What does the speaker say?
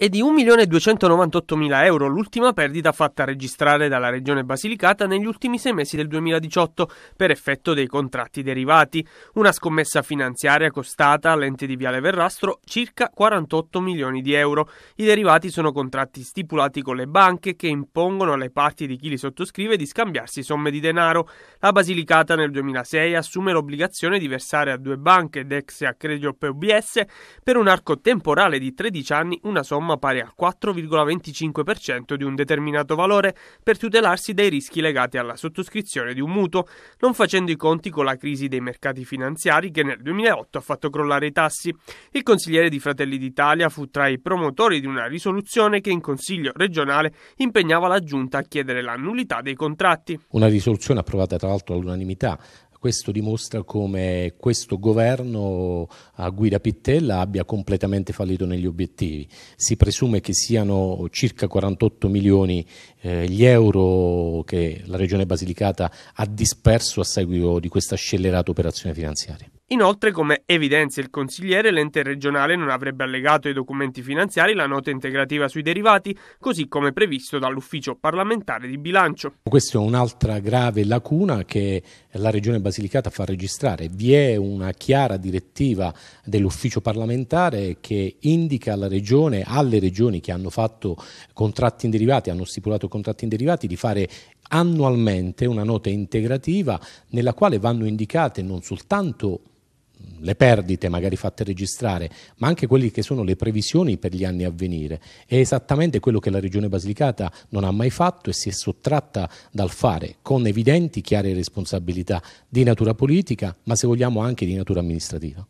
e di 1.298.000 euro l'ultima perdita fatta registrare dalla Regione Basilicata negli ultimi sei mesi del 2018 per effetto dei contratti derivati, una scommessa finanziaria costata all'ente di Viale Verrastro circa 48 milioni di euro. I derivati sono contratti stipulati con le banche che impongono alle parti di chi li sottoscrive di scambiarsi somme di denaro. La Basilicata nel 2006 assume l'obbligazione di versare a due banche, Dexia, Crediop PUBS, per un arco temporale di 13 anni una somma gamma pari al 4,25% di un determinato valore per tutelarsi dai rischi legati alla sottoscrizione di un mutuo, non facendo i conti con la crisi dei mercati finanziari che nel 2008 ha fatto crollare i tassi. Il consigliere di Fratelli d'Italia fu tra i promotori di una risoluzione che in Consiglio regionale impegnava la Giunta a chiedere la nullità dei contratti. Una risoluzione approvata tra l'altro all'unanimità questo dimostra come questo governo a guida Pittella abbia completamente fallito negli obiettivi. Si presume che siano circa 48 milioni eh, gli euro che la Regione Basilicata ha disperso a seguito di questa scellerata operazione finanziaria. Inoltre, come evidenzia il consigliere, l'ente regionale non avrebbe allegato ai documenti finanziari la nota integrativa sui derivati, così come previsto dall'ufficio parlamentare di bilancio. Questa è un'altra grave lacuna che la Regione Basilicata fa registrare. Vi è una chiara direttiva dell'ufficio parlamentare che indica alla Regione, alle Regioni che hanno fatto contratti in derivati, hanno stipulato contratti in derivati, di fare annualmente una nota integrativa nella quale vanno indicate non soltanto le perdite magari fatte registrare, ma anche quelle che sono le previsioni per gli anni a venire. È esattamente quello che la Regione Basilicata non ha mai fatto e si è sottratta dal fare, con evidenti, chiare responsabilità di natura politica, ma se vogliamo anche di natura amministrativa.